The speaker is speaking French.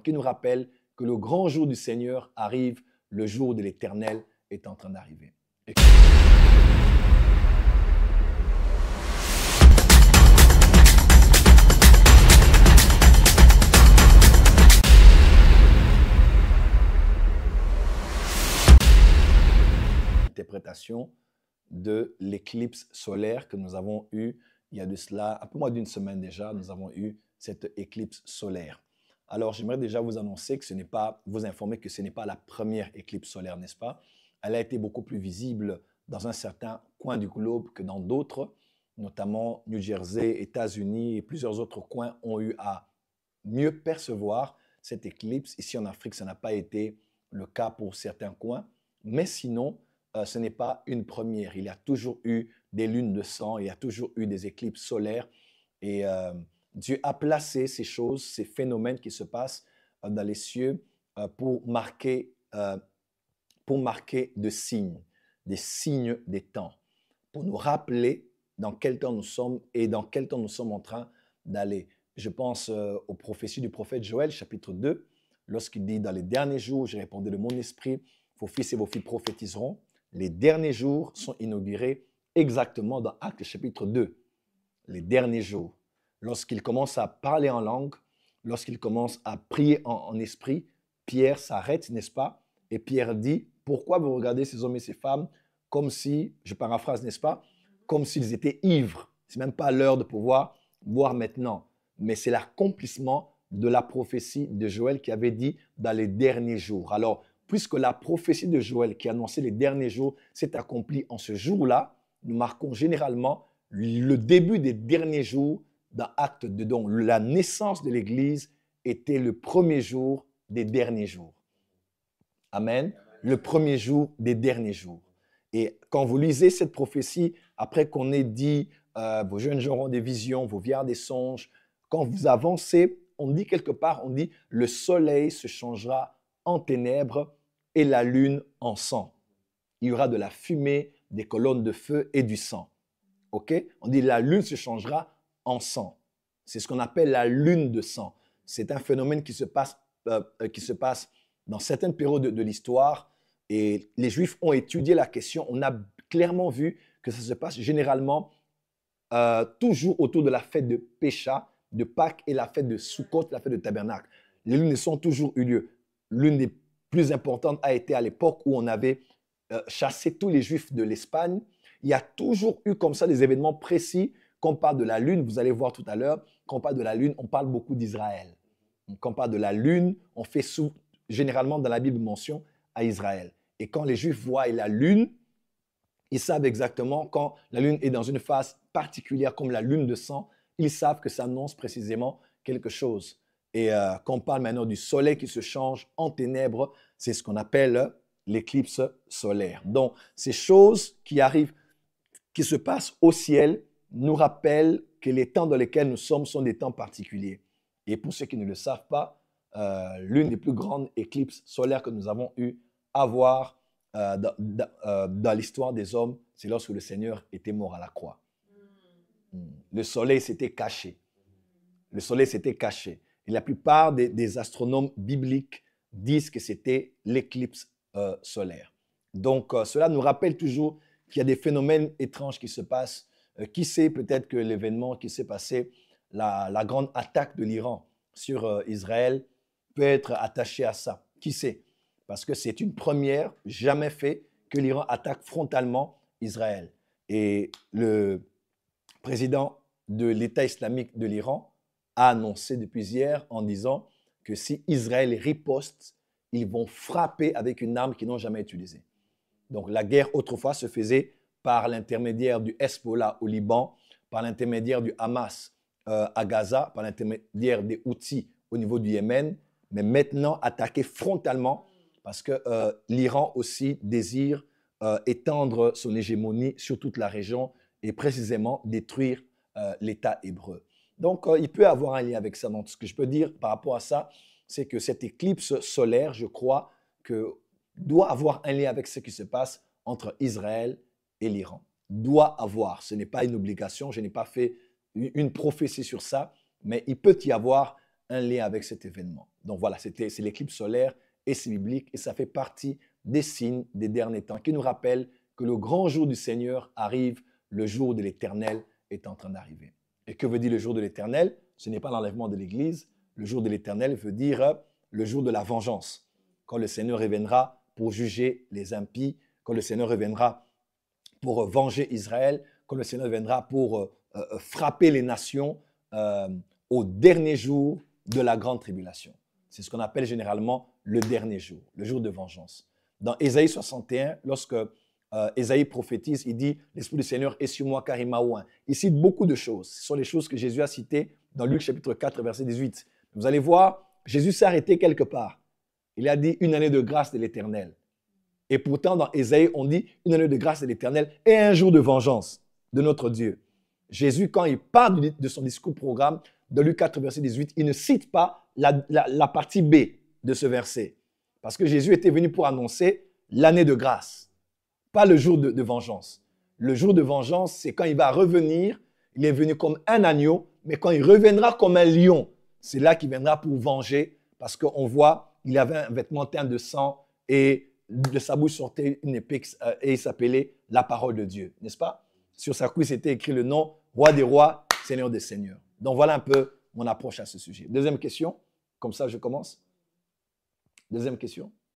qui nous rappelle que le grand jour du Seigneur arrive, le jour de l'Éternel est en train d'arriver. interprétation de l'éclipse solaire que nous avons eue il y a de cela un peu moins d'une semaine déjà. Nous avons eu cette éclipse solaire. Alors, j'aimerais déjà vous annoncer que ce n'est pas, vous informer que ce n'est pas la première éclipse solaire, n'est-ce pas Elle a été beaucoup plus visible dans un certain coin du globe que dans d'autres, notamment New Jersey, États-Unis et plusieurs autres coins ont eu à mieux percevoir cette éclipse. Ici en Afrique, ça n'a pas été le cas pour certains coins, mais sinon, euh, ce n'est pas une première. Il y a toujours eu des lunes de sang, il y a toujours eu des éclipses solaires et euh, Dieu a placé ces choses, ces phénomènes qui se passent euh, dans les cieux euh, pour marquer, euh, pour marquer de signes, des signes des temps, pour nous rappeler dans quel temps nous sommes et dans quel temps nous sommes en train d'aller. Je pense aux prophéties du prophète Joël, chapitre 2, lorsqu'il dit Dans les derniers jours, j'ai répondu de mon esprit, vos fils et vos filles prophétiseront. Les derniers jours sont inaugurés exactement dans Actes chapitre 2. Les derniers jours lorsqu'il commence à parler en langue, lorsqu'il commence à prier en, esprit, Pierre s'arrête, n'est-ce pas Et Pierre dit, pourquoi vous regardez ces hommes et ces femmes comme si, je paraphrase, n'est-ce pas Comme s'ils étaient ivres. C'est même pas l'heure de pouvoir voir maintenant, mais c'est l'accomplissement de la prophétie de Joël qui avait dit dans les derniers jours. Alors, puisque la prophétie de Joël qui annonçait les derniers jours s'est accomplie en ce jour-là, nous marquons généralement le début des derniers jours dans Acte de donc la naissance de l'Église était le premier jour des derniers jours. Amen. Le premier jour des derniers jours. Et quand vous lisez cette prophétie, après qu'on ait dit, euh, vos jeunes gens auront des visions, vos vieillards des songes, quand vous avancez, on dit quelque part, on dit, le soleil se changera en ténèbres et la lune en sang. Il y aura de la fumée, des colonnes de feu et du sang. OK On dit, la lune se changera en sang. C'est ce qu'on appelle la lune de sang. C'est un phénomène qui se passe, euh, euh, dans certaines périodes de, l'histoire. Et les Juifs ont étudié la question. On a clairement vu que ça se passe généralement euh, toujours autour de la fête de Pécha, de Pâques et la fête de Soukot, la fête de Tabernacle. Les lunes sont sont toujours eu lieu. L'une des plus importantes a été à l'époque où on avait chassé tous les Juifs de l'Espagne. Il y a toujours eu comme ça des événements précis quand on parle de la lune, vous allez voir tout à l'heure, quand on parle de la lune, on parle beaucoup d'Israël. Quand on parle de la lune, on fait sous, généralement dans la Bible mention à Israël. Et quand les Juifs voient la lune, ils savent exactement quand la lune est dans une phase particulière comme la lune de sang, ils savent que ça annonce précisément quelque chose. Et euh, quand on parle maintenant du soleil qui se change en ténèbres, c'est ce qu'on appelle l'éclipse solaire. Donc, ces choses qui arrivent, qui se passent au ciel, nous rappelle que les temps dans lesquels nous sommes sont des temps particuliers. Et pour ceux qui ne le savent pas, euh, l'une des plus grandes éclipses solaires que nous avons eu à voir euh, euh, dans, l'histoire des hommes, c'est lorsque le Seigneur était mort à la croix. Mm. Mm. Le soleil s'était caché. Le soleil s'était caché. Et la plupart des, astronomes bibliques disent que c'était l'éclipse solaire. Donc cela nous rappelle toujours qu'il y a des phénomènes étranges qui se passent euh, qui sait, peut-être que l'événement qui s'est passé, la, grande attaque de l'Iran sur euh, Israël, peut être attaché à ça. Qui sait Parce que c'est une première, jamais faite que l'Iran attaque frontalement Israël. Et le président de l'État islamique de l'Iran a annoncé depuis hier en disant que si Israël riposte, ils vont frapper avec une arme qu'ils n'ont jamais utilisée. Donc la guerre autrefois se faisait par l'intermédiaire du Hezbollah au Liban, par l'intermédiaire du Hamas euh, à Gaza, par l'intermédiaire des Houthis au niveau du Yémen, mais maintenant attaquer frontalement parce que euh, l'Iran aussi désire euh, étendre son hégémonie sur toute la région et précisément détruire l'État hébreu. Donc il peut avoir un lien avec ça. ce que je peux dire par rapport à ça, c'est que cette éclipse solaire, je crois, que doit avoir un lien avec ce qui se passe entre Israël et l'Iran. Doit avoir, ce n'est pas une obligation, je n'ai pas fait une prophétie sur ça, mais il peut y avoir un lien avec cet événement. Donc voilà, c'est l'éclipse solaire et c'est biblique et ça fait partie des signes des derniers temps qui nous rappellent que le grand jour du Seigneur arrive, le jour de l'Éternel est en train d'arriver. Et que veut dire le jour de l'Éternel Ce n'est pas l'enlèvement de l'Église. Le jour de l'Éternel veut dire euh, le jour de la vengeance, quand le Seigneur reviendra pour juger les impies, quand le Seigneur reviendra pour euh, venger Israël, comme le Seigneur viendra pour euh, euh, frapper les nations au dernier jour de la grande tribulation. C'est ce qu'on appelle généralement le dernier jour, le jour de vengeance. Dans Ésaïe 61, lorsque euh, prophétise, il dit L'Esprit du Seigneur est sur moi car il m'a oint. Il cite beaucoup de choses. Ce sont les choses que Jésus a citées dans Luc chapitre 4, verset 18. Vous allez voir, Jésus s'est arrêté quelque part. Il a dit une année de grâce de l'Éternel. Et pourtant, dans Esaïe, on dit une année de grâce de l'Éternel et un jour de vengeance de notre Dieu. Jésus, quand il parle de son discours programme, de Luc 4, verset 18, il ne cite pas la, partie B de ce verset. Parce que Jésus était venu pour annoncer l'année de grâce, pas le jour de, vengeance. Le jour de vengeance, c'est quand il va revenir. Il est venu comme un agneau, mais quand il reviendra comme un lion, c'est là qu'il viendra pour venger, parce qu'on voit, il avait un vêtement teint de sang et de sa bouche sortait une épée euh, et il s'appelait la parole de Dieu, n'est-ce pas Sur sa couille, c'était écrit le nom roi des rois, seigneur des seigneurs. Donc voilà un peu mon approche à ce sujet. Deuxième question, comme ça je commence. Deuxième question.